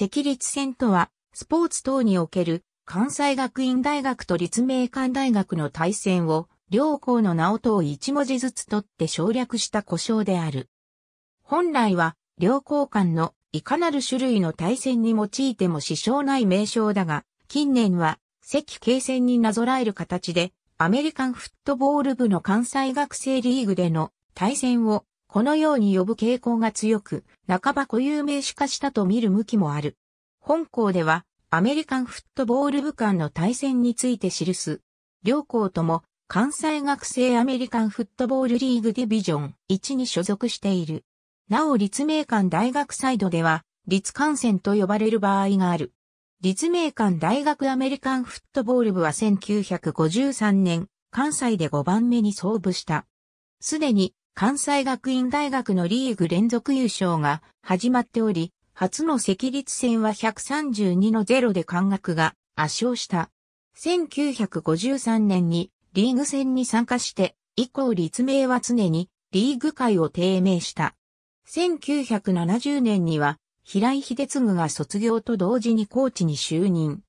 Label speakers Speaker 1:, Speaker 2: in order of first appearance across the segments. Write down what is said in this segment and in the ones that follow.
Speaker 1: 赤立線とは、スポーツ等における関西学院大学と立命館大学の対戦を、両校の名をを一文字ずつ取って省略した故障である。本来は、両校間のいかなる種類の対戦に用いても支障ない名称だが、近年は、赤形戦になぞらえる形で、アメリカンフットボール部の関西学生リーグでの対戦をこのように呼ぶ傾向が強く、半ば固有名詞化したと見る向きもある。本校では、アメリカンフットボール部間の対戦について記す。両校とも、関西学生アメリカンフットボールリーグディビジョン1に所属している。なお立命館大学サイドでは、立幹線と呼ばれる場合がある。立命館大学アメリカンフットボール部は1953年、関西で5番目に創部した。すでに関西学院大学のリーグ連続優勝が始まっており、初の赤立戦は132の0で関学が圧勝した。1953年にリーグ戦に参加して、以降立命は常にリーグ界を低迷した。1970年には平井秀次が卒業と同時にコーチに就任。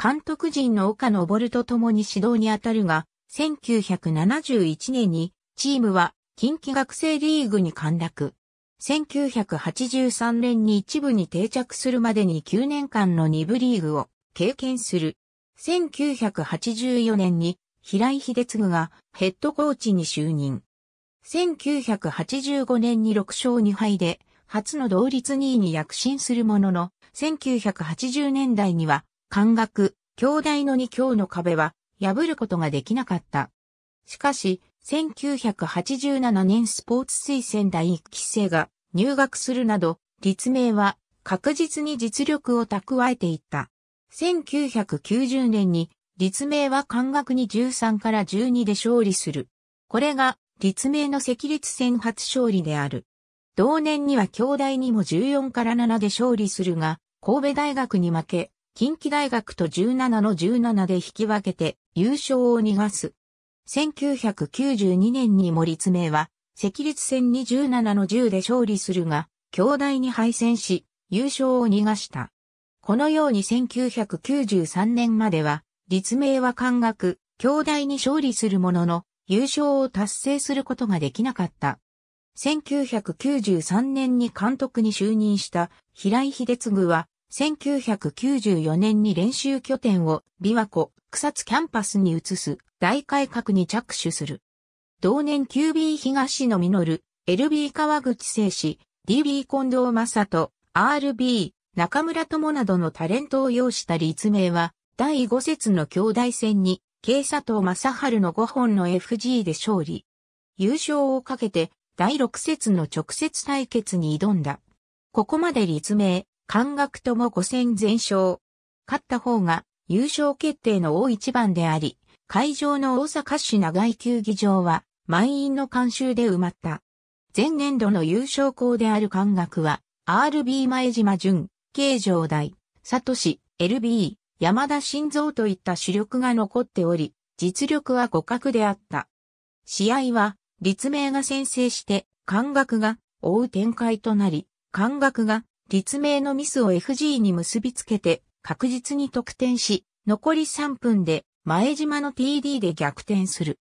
Speaker 1: 監督陣の岡昇と共に指導に当たるが、1971年にチームは近畿学生リーグに陥落。1983年に一部に定着するまでに9年間の2部リーグを経験する。1984年に平井秀次がヘッドコーチに就任。1985年に6勝2敗で初の同率2位に躍進するものの、1980年代には、陥落。兄弟の2強の壁は破ることができなかった。しかし、1987年スポーツ推薦第1期生が入学するなど、立命は確実に実力を蓄えていった。1990年に立命は間学に13から12で勝利する。これが立命の赤立戦初勝利である。同年には兄弟にも14から7で勝利するが、神戸大学に負け、近畿大学と17の17で引き分けて優勝を逃す。1992年に森爪は、赤立戦に17の10で勝利するが、兄弟に敗戦し、優勝を逃がした。このように1993年までは、立命は漢学、兄弟に勝利するものの、優勝を達成することができなかった。1993年に監督に就任した平井秀次は、1994年に練習拠点を琵琶湖草津キャンパスに移す大改革に着手する。同年 QB 東野実、LB 川口聖史、DB 近藤正人、RB 中村友などのタレントを要した立命は、第5節の兄弟戦に、慶佐藤正春の5本の FG で勝利。優勝をかけて、第6節の直接対決に挑んだ。ここまで立命、関学とも5戦全勝。勝った方が優勝決定の大一番であり、会場の大阪市長井球技場は満員の監修で埋まった。前年度の優勝校である関学は、RB 前島淳、慶城大、佐都市、LB、山田晋三といった主力が残っており、実力は互角であった。試合は、立命が先制して、関学が追う展開となり、関学が立命のミスを FG に結びつけて確実に得点し、残り3分で前島の TD で逆転する。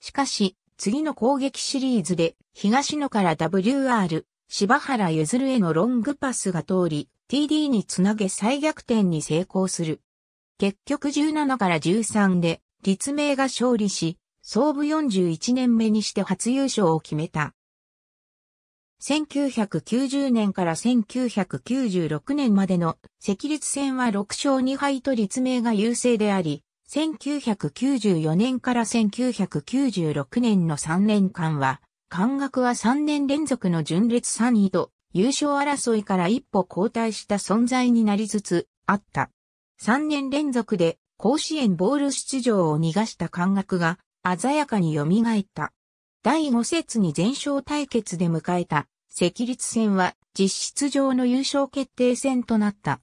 Speaker 1: しかし、次の攻撃シリーズで東野から WR、柴原譲へのロングパスが通り、TD につなげ再逆転に成功する。結局17から13で、立命が勝利し、創部41年目にして初優勝を決めた。1990年から1996年までの赤立戦は6勝2敗と立命が優勢であり、1994年から1996年の3年間は、間学は3年連続の順列3位と、優勝争いから一歩後退した存在になりつつあった。3年連続で甲子園ボール出場を逃がした感学が鮮やかに蘇った。第5節に全勝対決で迎えた、赤立戦は実質上の優勝決定戦となった。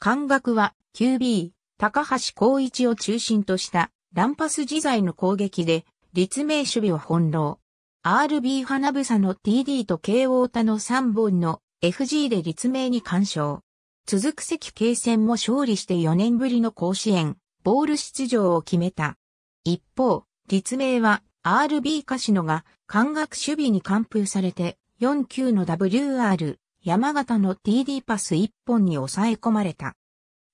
Speaker 1: 関学は QB、高橋光一を中心としたランパス自在の攻撃で立命守備を翻弄。RB 花房の TD と KO 他の3本の FG で立命に干渉。続く関慶戦も勝利して4年ぶりの甲子園、ボール出場を決めた。一方、立命は RB カシノが感覚守備に完封されて、49の WR、山形の TD パス1本に抑え込まれた。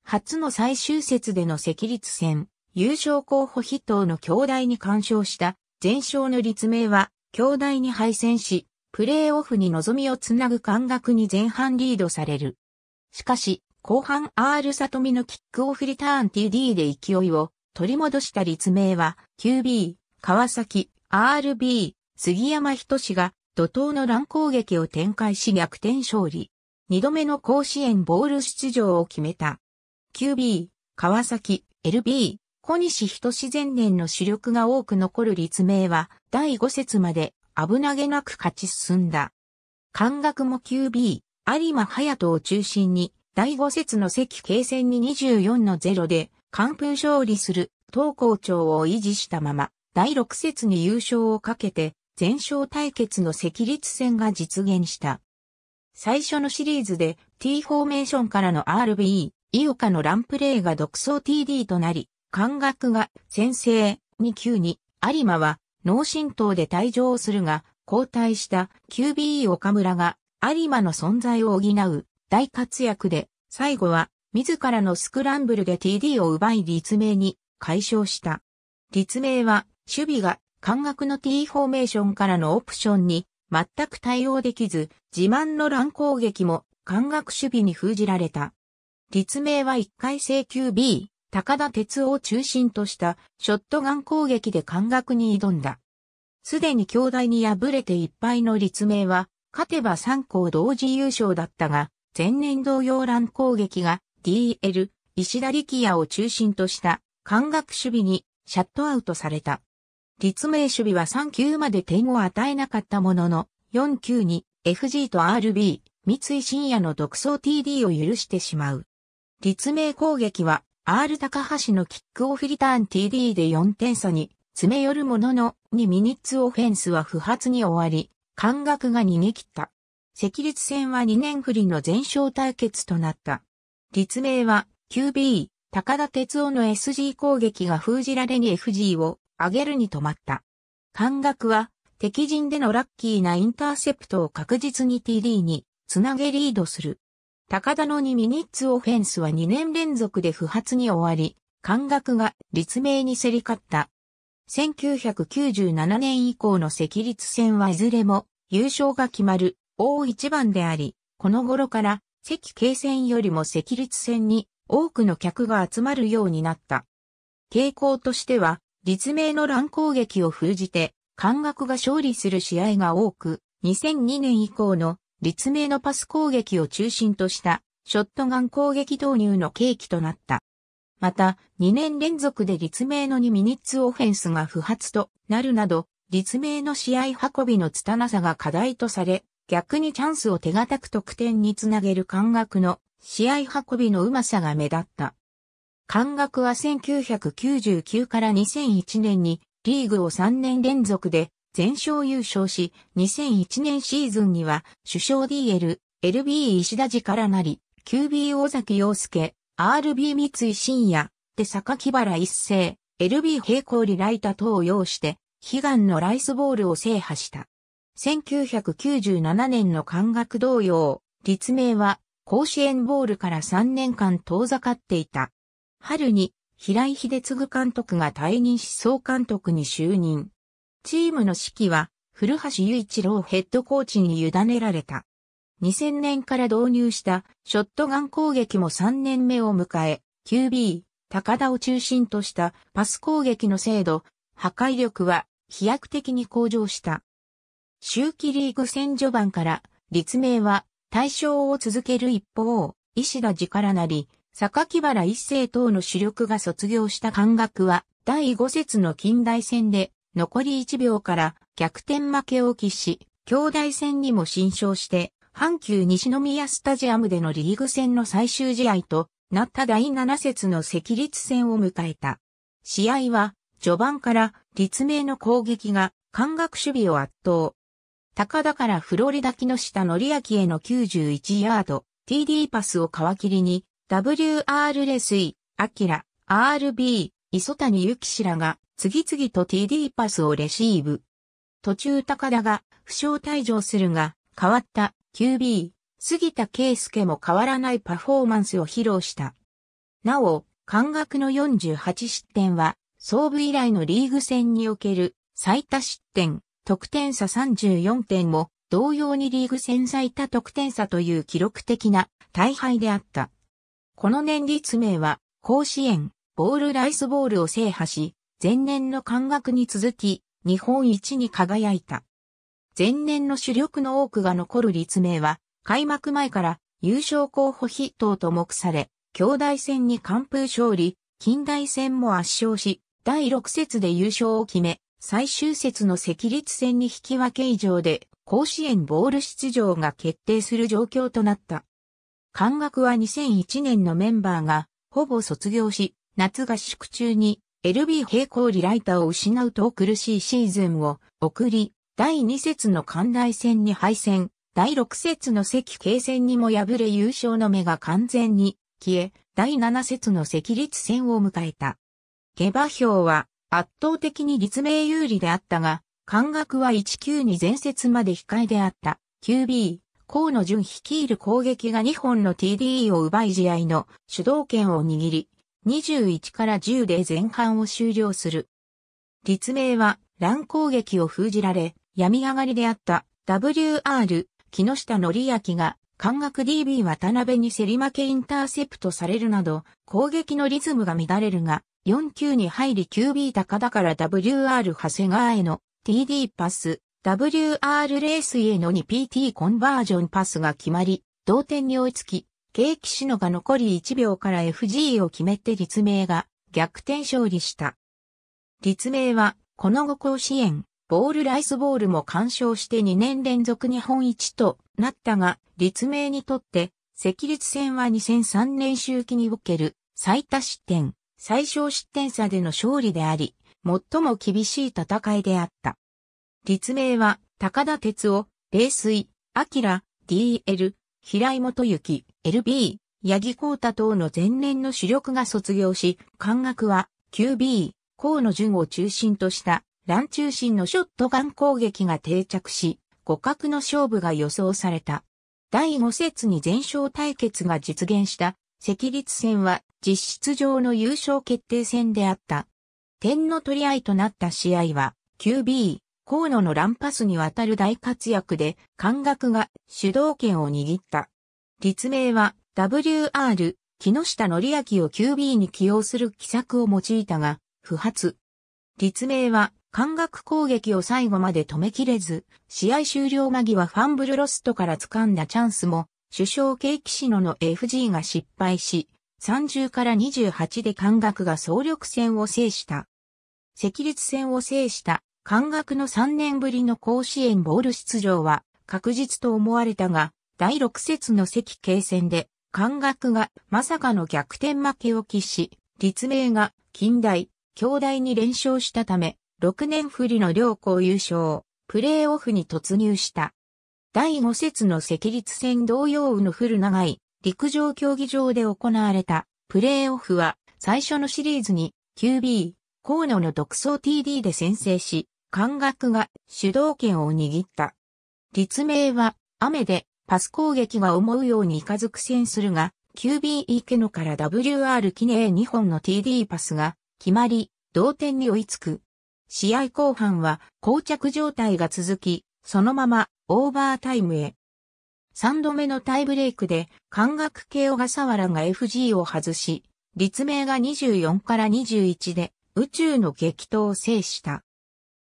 Speaker 1: 初の最終節での赤立戦、優勝候補筆頭の兄弟に干渉した全勝の立命は、兄弟に敗戦し、プレーオフに望みをつなぐ感覚に前半リードされる。しかし、後半 R 里美のキックオフリターン TD で勢いを取り戻した立命は QB 川崎、RB、杉山仁が怒涛の乱攻撃を展開し逆転勝利。二度目の甲子園ボール出場を決めた。QB、川崎、LB、小西仁前年の主力が多く残る立命は、第5節まで危なげなく勝ち進んだ。感覚も QB、有馬隼人を中心に、第5節の関慶戦に24の0で、完封勝利する、東稿長を維持したまま、第6節に優勝をかけて、全勝対決の赤立戦が実現した。最初のシリーズで T フォーメーションからの RBE、井岡のランプレーが独走 TD となり、感覚が先制に急に、有馬は脳震盪で退場するが、交代した QBE 岡村が有馬の存在を補う大活躍で、最後は自らのスクランブルで TD を奪い立命に解消した。立命は守備が感覚の T フォーメーションからのオプションに全く対応できず、自慢の乱攻撃も感覚守備に封じられた。立命は1回制球 B、高田哲夫を中心としたショットガン攻撃で感覚に挑んだ。すでに兄弟に敗れていっぱいの立命は、勝てば3校同時優勝だったが、前年同様乱攻撃が DL、石田力也を中心とした感覚守備にシャットアウトされた。立命守備は3球まで点を与えなかったものの、4球に FG と RB、三井深夜の独走 TD を許してしまう。立命攻撃は R 高橋のキックオフリターン TD で4点差に詰め寄るものの2ミニッツオフェンスは不発に終わり、感覚が逃げ切った。赤立戦は2年振りの全勝対決となった。立命は QB、高田哲夫の SG 攻撃が封じられに FG を上げるに止まった。感覚は、敵陣でのラッキーなインターセプトを確実に TD につなげリードする。高田の2ミニッツオフェンスは2年連続で不発に終わり、感覚が立命に競り勝った。1997年以降の赤立戦はいずれも優勝が決まる大一番であり、この頃から赤慶戦よりも赤立戦に多くの客が集まるようになった。傾向としては立命の乱攻撃を封じて、感覚が勝利する試合が多く、2002年以降の立命のパス攻撃を中心としたショットガン攻撃導入の契機となった。また、2年連続で立命の2ミニッツオフェンスが不発となるなど、立命の試合運びの拙さが課題とされ、逆にチャンスを手堅く得点につなげる感覚の試合運びのうまさが目立った。関学は1999から2001年にリーグを3年連続で全勝優勝し、2001年シーズンには首相 DL、LB 石田寺からなり、QB 大崎洋介、RB 三井深也、で木原一世、LB 平行利ライタ等を要して、悲願のライスボールを制覇した。1997年の感覚同様、立命は甲子園ボールから3年間遠ざかっていた。春に平井秀次監督が退任し総監督に就任。チームの指揮は古橋雄一郎ヘッドコーチに委ねられた。2000年から導入したショットガン攻撃も3年目を迎え、QB、高田を中心としたパス攻撃の精度、破壊力は飛躍的に向上した。周期リーグ戦序盤から立命は対象を続ける一方、石田寺からなり、坂木原一世等の主力が卒業した感学は、第5節の近代戦で、残り1秒から逆転負けを喫し、兄弟戦にも新勝して、阪急西宮スタジアムでのリーグ戦の最終試合となった第7節の赤立戦を迎えた。試合は、序盤から立命の攻撃が感学守備を圧倒。高田からフロリダ木下則明への91ヤード、TD パスを皮切りに、WR レスイ、アキラ、RB、磯谷幸氏らが次々と TD パスをレシーブ。途中高田が負傷退場するが、変わった QB、杉田圭介も変わらないパフォーマンスを披露した。なお、感覚の48失点は、総部以来のリーグ戦における最多失点、得点差34点も、同様にリーグ戦最多得点差という記録的な大敗であった。この年立名は、甲子園、ボールライスボールを制覇し、前年の感覚に続き、日本一に輝いた。前年の主力の多くが残る立命は、開幕前から優勝候補筆頭と目され、兄弟戦に完封勝利、近代戦も圧勝し、第6節で優勝を決め、最終節の赤立戦に引き分け以上で、甲子園ボール出場が決定する状況となった。感学は2001年のメンバーが、ほぼ卒業し、夏合宿中に LB 平行リライターを失うと苦しいシーズンを送り、第2節の関大戦に敗戦、第6節の関慶戦にも敗れ優勝の目が完全に消え、第7節の赤立戦を迎えた。下馬評は圧倒的に立命有利であったが、関学は19に前節まで控えであった QB 河野淳率いる攻撃が2本の TDE を奪い試合の主導権を握り、21から10で前半を終了する。立命は乱攻撃を封じられ、闇上がりであった WR 木下則明が感覚 DB 渡辺に競り負けインターセプトされるなど、攻撃のリズムが乱れるが、4級に入り QB 高田から WR 長谷川への TD パス、WR レースへの 2PT コンバージョンパスが決まり、同点に追いつき、ケーキシノが残り1秒から FG を決めて立命が逆転勝利した。立命は、この後甲子園、ボールライスボールも干渉して2年連続日本一となったが、立命にとって、赤立戦は2003年周期における最多失点、最小失点差での勝利であり、最も厳しい戦いであった。立命は、高田哲夫、冷水、明、DL、平井元幸、LB、八木光太等の前年の主力が卒業し、間学は QB、河野淳を中心とした乱中心のショットガン攻撃が定着し、互角の勝負が予想された。第5節に全勝対決が実現した赤立戦は実質上の優勝決定戦であった。点の取り合いとなった試合は QB、河野の乱パスにわたる大活躍で、関学が主導権を握った。立命は WR、木下則明を QB に起用する奇策を用いたが、不発。立命は関学攻撃を最後まで止めきれず、試合終了間際ファンブルロストから掴んだチャンスも、首相系岸野の FG が失敗し、30から28で関学が総力戦を制した。赤立戦を制した感覚の3年ぶりの甲子園ボール出場は確実と思われたが、第6節の関係戦で、感覚がまさかの逆転負けを喫し、立命が近代、兄弟に連勝したため、6年振りの両校優勝、プレーオフに突入した。第5節の赤立戦同様のフル長い陸上競技場で行われたプレーオフは最初のシリーズに QB、河野の独走 TD で先制し、感学が主導権を握った。立命は雨でパス攻撃が思うようにいかず苦戦するが、QB 池野から WR 記念2本の TD パスが決まり、同点に追いつく。試合後半は膠着状態が続き、そのままオーバータイムへ。3度目のタイブレイクで、感学系小笠原が FG を外し、立命が24から21で宇宙の激闘を制した。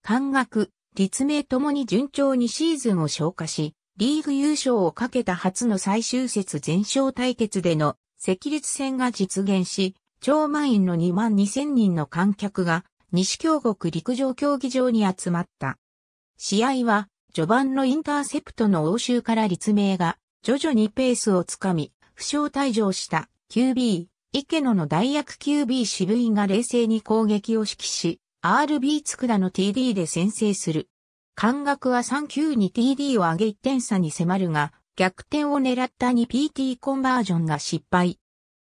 Speaker 1: 関学、立命ともに順調にシーズンを消化し、リーグ優勝をかけた初の最終節全勝対決での赤立戦が実現し、超満員の2万2000人の観客が西京国陸上競技場に集まった。試合は序盤のインターセプトの応酬から立命が徐々にペースをつかみ、負傷退場した QB、池野の代役 QB 渋井が冷静に攻撃を指揮し、RB つくだの TD で先制する。感覚は3球に TD を上げ1点差に迫るが、逆転を狙った 2PT コンバージョンが失敗。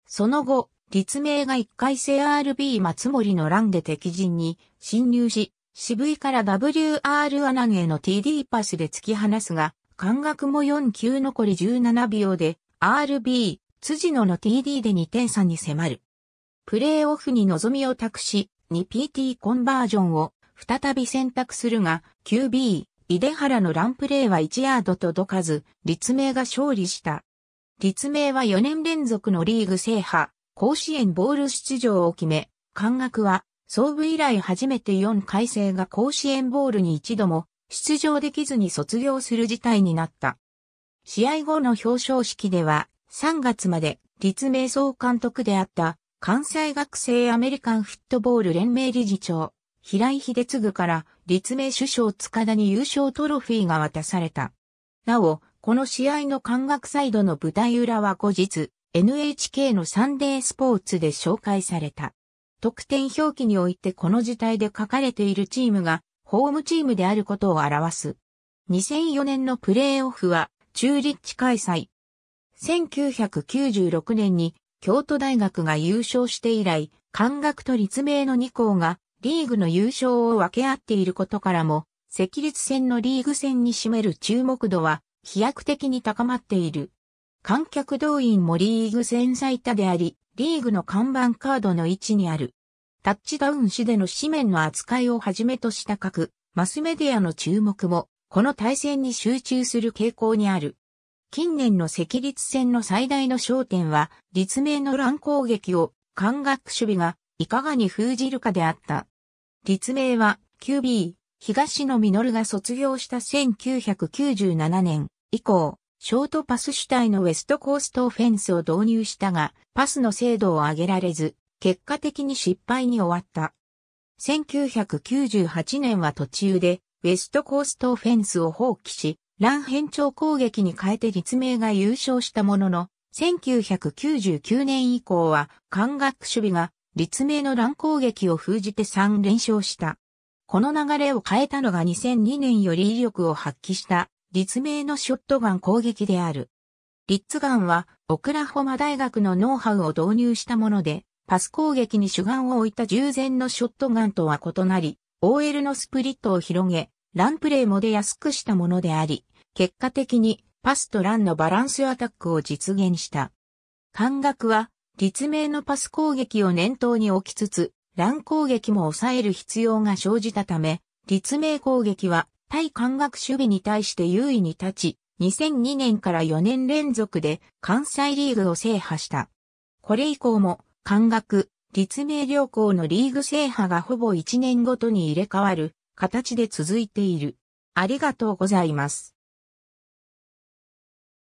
Speaker 1: その後、立命が1回生 RB 松森の乱で敵陣に侵入し、渋いから WR アナゲの TD パスで突き放すが、感覚も4球残り17秒で、RB、辻野の TD で2点差に迫る。プレーオフに望みを託し、2PT コンバージョンを再び選択するが、QB、井出原のランプレーは1ヤード届かず、立命が勝利した。立命は4年連続のリーグ制覇、甲子園ボール出場を決め、感覚は、創部以来初めて4回生が甲子園ボールに一度も出場できずに卒業する事態になった。試合後の表彰式では、3月まで立命総監督であった関西学生アメリカンフットボール連盟理事長、平井秀次から立命首相塚田に優勝トロフィーが渡された。なお、この試合の感覚サイドの舞台裏は後日、NHK のサンデースポーツで紹介された。得点表記においてこの事態で書かれているチームが、ホームチームであることを表す。2004年のプレーオフは、中立地開催。1996年に京都大学が優勝して以来、漢学と立命の2校がリーグの優勝を分け合っていることからも、赤立戦のリーグ戦に占める注目度は飛躍的に高まっている。観客動員もリーグ戦最多であり、リーグの看板カードの位置にある。タッチダウン誌での紙面の扱いをはじめとした各マスメディアの注目も、この対戦に集中する傾向にある。近年の赤立戦の最大の焦点は、立命の乱攻撃を、感学守備が、いかがに封じるかであった。立命は、QB、東野実が卒業した1997年以降、ショートパス主体のウェストコーストオフェンスを導入したが、パスの精度を上げられず、結果的に失敗に終わった。1998年は途中で、ウェストコーストオフェンスを放棄し、乱変調攻撃に変えて立命が優勝したものの、1999年以降は、関学守備が立命の乱攻撃を封じて3連勝した。この流れを変えたのが2002年より威力を発揮した立命のショットガン攻撃である。リッツガンはオクラホマ大学のノウハウを導入したもので、パス攻撃に主眼を置いた従前のショットガンとは異なり、OL のスプリットを広げ、ランプレイも出やすくしたものであり、結果的にパスとランのバランスアタックを実現した。感覚は、立命のパス攻撃を念頭に置きつつ、ラン攻撃も抑える必要が生じたため、立命攻撃は対感覚守備に対して優位に立ち、2002年から4年連続で関西リーグを制覇した。これ以降も、感覚、立命両校のリーグ制覇がほぼ1年ごとに入れ替わる形で続いている。ありがとうございます。